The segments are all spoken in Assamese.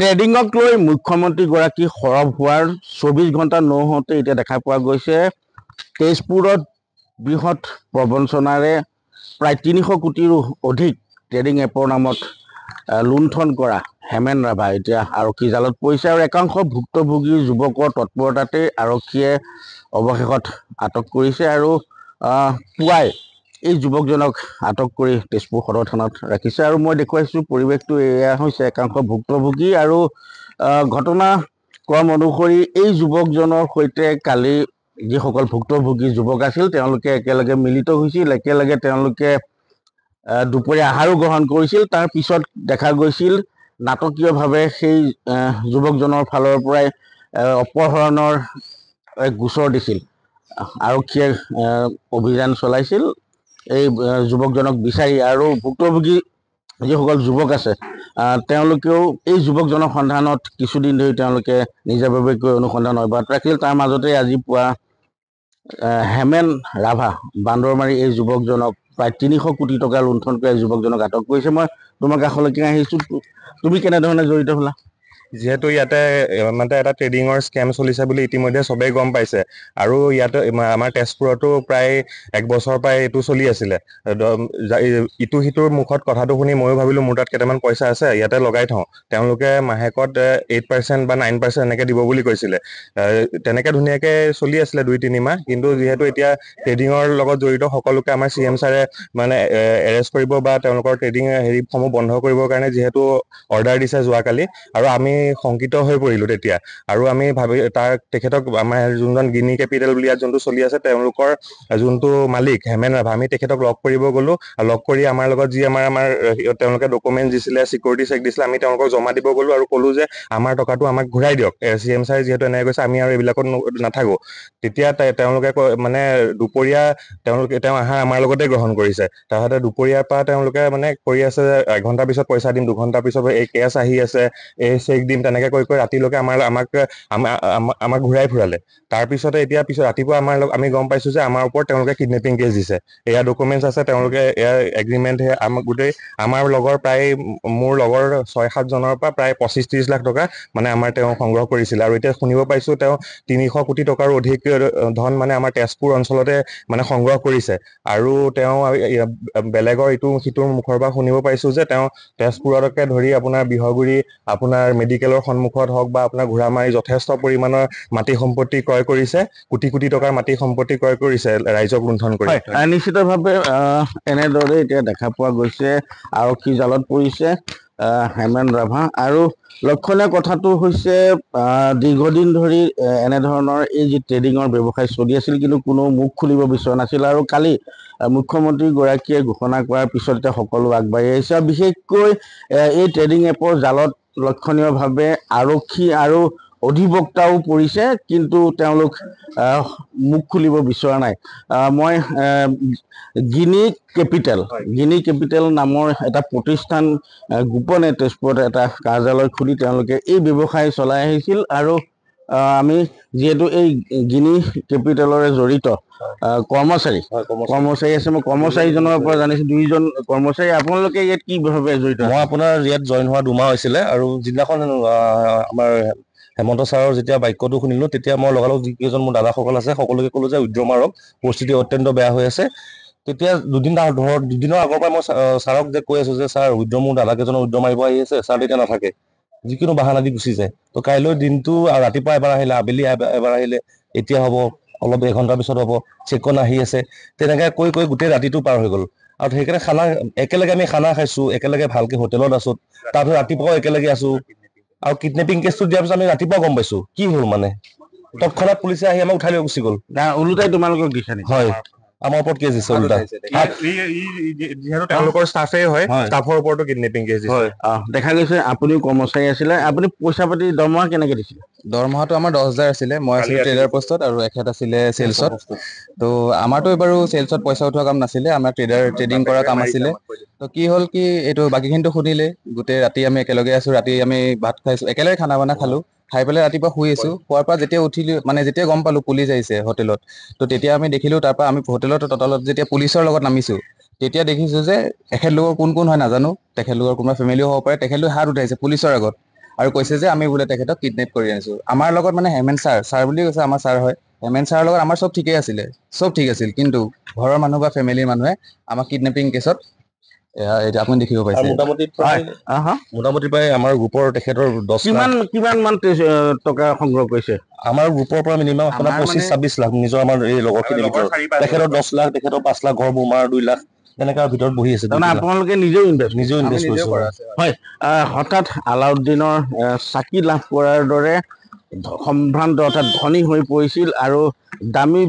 ট্ৰেডিঙক লৈ মুখ্যমন্ত্ৰীগৰাকী সৰব হোৱাৰ চৌবিছ ঘণ্টা নহওঁতে এতিয়া দেখা পোৱা গৈছে তেজপুৰত বৃহৎ প্ৰবঞ্চনাৰে প্ৰায় তিনিশ কোটিৰো অধিক ট্ৰেডিং এপৰ নামত লুণ্ঠন কৰা হেমেন ৰাভা এতিয়া আৰক্ষী জালত পৰিছে আৰু একাংশ ভুক্তভোগী যুৱকৰ তৎপৰতাতেই আৰক্ষীয়ে অৱশেষত আটক কৰিছে আৰু পুৱাই এই যুৱকজনক আটক কৰি তেজপুৰ সদৰ থানাত ৰাখিছে আৰু মই দেখুৱাইছোঁ পৰিৱেশটো এয়া হৈছে একাংশ ভুক্তভোগী আৰু ঘটনা ক্ৰম অনুসৰি এই যুৱকজনৰ সৈতে কালি যিসকল ভুক্তভোগী যুৱক আছিল তেওঁলোকে একেলগে মিলিত হৈছিল একেলগে তেওঁলোকে দুপৰীয়া আহাৰো গ্ৰহণ কৰিছিল তাৰ পিছত দেখা গৈছিল নাটকীয়ভাৱে সেই যুৱকজনৰ ফালৰ পৰাই অপহৰণৰ গোচৰ দিছিল আৰক্ষীয়ে অভিযান চলাইছিল এই যুৱকজনক বিচাৰি আৰু ভুক্তভোগী যিসকল যুৱক আছে তেওঁলোকেও এই যুৱকজনৰ সন্ধানত কিছুদিন ধৰি তেওঁলোকে নিজাববীয়াকৈ অনুসন্ধান অব্যাহত ৰাখিছিল তাৰ মাজতে আজি পুৱা হেমেন ৰাভা বান্দৰ মাৰি এই যুৱকজনক প্ৰায় তিনিশ কোটি টকা লুণ্ঠন কৰি যুৱকজনক আটক কৰিছে মই তোমাৰ কাষলৈকে আহিছোঁ তুমি কেনেধৰণে জড়িত হ'লা যিহেতু ইয়াতে মানে এটা ট্ৰেডিঙৰ স্কেম চলিছে বুলি ইতিমধ্যে চবেই গম পাইছে আৰু ইয়াতে আমাৰ তেজপুৰতো প্ৰায় এক বছৰৰ পৰাই এইটো চলি আছিলে ইটো সিটোৰ মুখত কথাটো শুনি ময়ো ভাবিলোঁ মোৰ তাত কেইটামান পইচা আছে ইয়াতে লগাই থওঁ তেওঁলোকে মাহেকত এইট পাৰ্চেণ্ট বা নাইন পাৰ্চেণ্ট এনেকে দিব বুলি কৈছিলে তেনেকে ধুনীয়াকে চলি আছিলে দুই তিনিমাহ কিন্তু যিহেতু এতিয়া ট্ৰেডিঙৰ লগত জড়িত সকলোকে আমাৰ চি এম ছাৰে মানে এৰেষ্ট কৰিব বা তেওঁলোকৰ ট্ৰেডিং হেৰিসমূহ বন্ধ কৰিবৰ কাৰণে যিহেতু অৰ্ডাৰ দিছে যোৱাকালি আৰু আমি শংকিত হৈ পৰিলো তেতিয়া আৰু আমি ভাবি তাৰ তেখেতক আমাৰ যোনজন গিনি কেপিটেল বুলি ইয়াত যোনটো চলি আছে তেওঁলোকৰ যোনটো মালিক হেমেন ৰাভা আমি তেখেতক লগ কৰিব গ'লোঁ লগ কৰি আমাৰ লগত যি আমাৰ আমাৰ তেওঁলোকে ডকুমেণ্ট দিছিলে ছিকিউৰিটি চেক দিছিলে আমি তেওঁলোকক জমা দিব গ'লোঁ আৰু ক'লোঁ যে আমাৰ টকাটো আমাক ঘূৰাই দিয়ক চি এম ছাৰে যিহেতু এনেকৈ কৈছে আমি আৰু এইবিলাকত নাথাকো তেতিয়া তেওঁলোকে মানে দুপৰীয়া তেওঁলোকে তেওঁ আহাৰ আমাৰ লগতে গ্ৰহণ কৰিছে তাহাঁতে দুপৰীয়াৰ পৰা তেওঁলোকে মানে কৰি আছে যে এঘণ্টাৰ পিছত পইচা দিম দুঘণ্টাৰ পিছত এই কেছ আহি আছে এই চেক ৰাতিক দিম তেনেকে কৈ কৈ ৰাতিলৈকে আমাৰ আমাক আমাক ঘূৰাই ফুৰালে তাৰপিছতে এতিয়া পিছত ৰাতিপুৱা আমাৰ আমি গম পাইছো যে আমাৰ ওপৰত তেওঁলোকে কিডনেপিং কেছ দিছে এয়া ডকুমেণ্টছ আছে তেওঁলোকে এয়া এগ্ৰিমেণ্ট আমাক গোটেই আমাৰ লগৰ প্ৰায় মোৰ লগৰ ছয় সাতজনৰ পৰা প্ৰায় পঁচিছ ত্ৰিছ লাখ টকা মানে আমাৰ তেওঁ সংগ্ৰহ কৰিছিলে আৰু এতিয়া শুনিব পাইছো তেওঁ তিনিশ কোটি টকাৰো অধিক ধন মানে আমাৰ তেজপুৰ অঞ্চলতে মানে সংগ্ৰহ কৰিছে আৰু তেওঁ বেলেগৰ ইটো সিটোৰ মুখৰ পৰা শুনিব পাইছো যে তেওঁ তেজপুৰলৈকে ধৰি আপোনাৰ বিহগুৰি আপোনাৰ মেডিকেলৰ সন্মুখত হওক বা আপোনাৰ ঘোঁৰা মাৰি যথেষ্ট পৰিমাণৰ মাটি সম্পত্তি ক্ৰয় কৰিছে কোটি কোটি টকাৰ মাটি সম্পত্তি ক্ৰয় কৰিছে ৰাইজক লুণ্ঠন কৰি নিশ্চিতভাৱে এনেদৰে এতিয়া দেখা পোৱা গৈছে আৰক্ষী জালত পৰিছে হেমেন ৰাভা আৰু লক্ষণীয় কথাটো হৈছে দীৰ্ঘদিন ধৰি এনেধৰণৰ এই যি ট্ৰেডিঙৰ ব্যৱসায় চলি আছিল কিন্তু কোনো মুখ খুলিব বিচৰা নাছিল আৰু কালি মুখ্যমন্ত্ৰীগৰাকীয়ে ঘোষণা কৰাৰ পিছত এতিয়া সকলো আগবাঢ়ি আহিছে আৰু বিশেষকৈ এই ট্ৰেডিং এপৰ জালত লক্ষণীয়ভাৱে আৰক্ষী আৰু অধিবক্তাও পৰিছে কিন্তু তেওঁলোক মুখ খুলিব বিচৰা নাই মই গিনি কেপিটেল গিনি কেপিটেল নামৰ এটা প্ৰতিষ্ঠান গোপনে তেজপুৰত এটা কাৰ্যালয় খুলি তেওঁলোকে এই ব্যৱসায় চলাই আহিছিল আৰু আমি যিহেতু এই গিনি কেপিটেলৰে জড়িত কৰ্মচাৰী কৰ্মচাৰী আছে মই কৰ্মচাৰীজনৰ পৰা জানিছোঁ দুইজন কৰ্মচাৰী আপোনালোকে ইয়াত কিভাবে জড়িত মই আপোনাৰ ইয়াত জইন হোৱা দুমাহ হৈছিলে আৰু যিদিনাখন আমাৰ হেমন্ত ছাৰৰ যেতিয়া বাক্যটো শুনিলোঁ তেতিয়া মই লগালগ যিকেইজন মোৰ দাদাসকল আছে সকলোকে ক'লোঁ যে উদ্ৰ মাৰক পৰিস্থিতি অত্যন্ত বেয়া হৈ আছে তেতিয়া দুদিন ধৰ দুদিনৰ আগৰ পৰা মই ছাৰক যে কৈ আছোঁ যে ছাৰ উদ্ৰ মোৰ দাদাকেইজনৰ উদ্ৰ মাৰিব আহি আছে ছাৰ তেতিয়া নাথাকে যিকোনো বাহান আদি গুচি যায় তো কাইলৈ দিনটো ৰাতিপুৱা এবাৰ আহিলে আবেলি এবাৰ আহিলে এতিয়া হ'ব অলপ এঘণ্টাৰ পিছত হ'ব চেকন আহি আছে তেনেকে কৈ কৈ গোটেই ৰাতিটো পাৰ হৈ গ'ল আৰু সেইকাৰণে খানা একেলগে আমি খানা খাইছো একেলগে ভালকে হোটেলত আছোঁ তাৰপিছত ৰাতিপুৱাও একেলগে আছো আৰু কিডনেপিং কেছটো দিয়াৰ পিছত আমি ৰাতিপুৱা গম পাইছো কি হ'ল মানে তৎক্ষণাত পুলিচে আহি আমাক উঠাই লৈ গুচি গ'ল ওলোটাই তোমালোকক হয় আমাৰ ওপৰত কেছ দিছে উল্টা তেওঁলোকৰ ষ্টাফেই হয় ষ্টাফৰ ওপৰতো কিডনেপিং কেছ দিছে দেখা গৈছে আপুনি কৰ্মচাৰী আছিলে আপুনি পইচা পাতি দৰমহা কেনেকে দিছিলে দৰমহাটো আমাৰ দহ হাজাৰ আছিলে মই আছিলোঁ ট্ৰেডাৰ পষ্টত আৰু এখেত আছিলে চেলছত তো আমাৰতো এইবাৰো চেলছত পইচা উঠোৱা কাম নাছিলে আমাৰ ট্ৰেডাৰ ট্ৰেডিং কৰা কাম আছিলে তো কি হ'ল কি এইটো বাকীখিনিতো সুধিলে গোটেই ৰাতি আমি একেলগে আছো ৰাতি আমি ভাত খাইছো একেলগে খানা বানা খালো খাই পেলাই ৰাতিপুৱা শুই আছো শোৱাৰ পৰা যেতিয়া উঠিলো মানে যেতিয়া গম পালো পুলিচ আহিছে হোটেলত তো তেতিয়া আমি দেখিলো তাৰপৰা পৰা আমি হোটেলত তলত যেতিয়া পুলিচৰ লগত নামিছো তেতিয়া দেখিছো যে তেখেতলোকৰ কোন কোন হয় নাজানো তেখেতলোকৰ কোনোবা ফেমিলিও হ'ব পাৰে তেখেতলোকে হাত উঠাইছে পুলিচৰ আগত আৰু কৈছে যে আমি বোলে তেখেতক কিডনেপ কৰি আনিছো আমাৰ লগত মানে হেমেন ছাৰ ছাৰ বুলি কৈছে আমাৰ ছাৰ হয় হেমেন ছাৰৰ লগত আমাৰ চব ঠিকেই আছিলে চব ঠিক আছিল কিন্তু ঘৰৰ মানুহ বা ফেমিলিৰ মানুহে আমাক কিডনেপিং কেছত আপোনালোকে হঠাৎ আলাউদ্দিনৰ চাকি লাভ কৰাৰ দৰে সম্ভ্ৰান্ত অৰ্থাৎ ধনী হৈ পৰিছিল আৰু দামী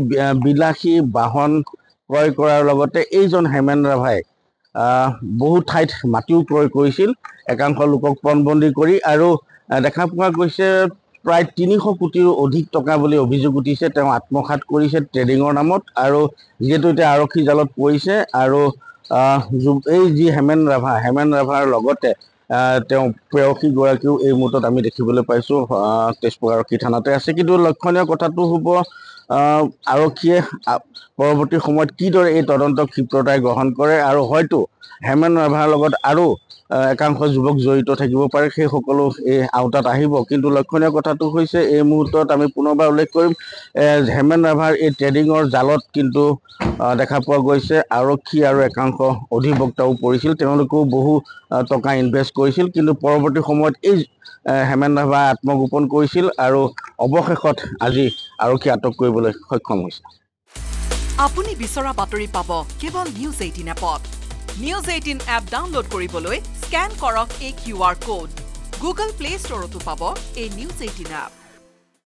বিলাসী বাহন ক্ৰয় কৰাৰ লগতে এইজন হেমেন ৰাভাই বহু ঠাইত মাটিও ক্ৰয় কৰিছিল একাংশ লোকক পণবন্দী কৰি আৰু দেখা পোৱা গৈছে প্ৰায় তিনিশ কোটিৰো অধিক টকা বুলি অভিযোগ উঠিছে তেওঁ আত্মসাত কৰিছে ট্ৰেডিঙৰ নামত আৰু যিহেতু এতিয়া আৰক্ষী জালত পৰিছে আৰু এই যি হেমেন ৰাভা হেমেন ৰাভাৰ লগতে তেওঁ প্ৰেয়সী গৰাকীও এই মুহূৰ্তত আমি দেখিবলৈ পাইছোঁ তেজপুৰ আৰক্ষী থানাতে আছে কিন্তু লক্ষণীয় কথাটো হ'ব আৰক্ষীয়ে পৰৱৰ্তী সময়ত কিদৰে এই তদন্ত ক্ষিপ্ৰতাই গ্ৰহণ কৰে আৰু হয়তো হেমেন ৰাভাৰ লগত আৰু একাংশ যুৱক জড়িত থাকিব পাৰে সেই সকলো এই আওতাত আহিব কিন্তু লক্ষণীয় কথাটো হৈছে এই মুহূৰ্তত আমি পুনৰবাৰ উল্লেখ কৰিম হেমেন ৰাভাৰ এই ট্ৰেডিঙৰ জালত কিন্তু দেখা পোৱা গৈছে আৰক্ষী আৰু একাংশ অধিবক্তাও পৰিছিল তেওঁলোকেও বহু টকা ইনভেষ্ট কৰিছিল কিন্তু পৰৱৰ্তী সময়ত এই হেমেন ৰাভাই আত্মগোপন কৰিছিল আৰু অৱশেষত আজি আৰক্ষী আটক কৰিবলৈ সক্ষম হৈছে আপুনি বিচৰা বাতৰি পাব কেৱল নিউজ এইটিন এপত নিউজ এইটিন এপ ডাউনলোড কৰিবলৈ স্কেন কৰক এই Q R code Google play ষ্টৰতো পাব এই নিউজ এইটিন এপ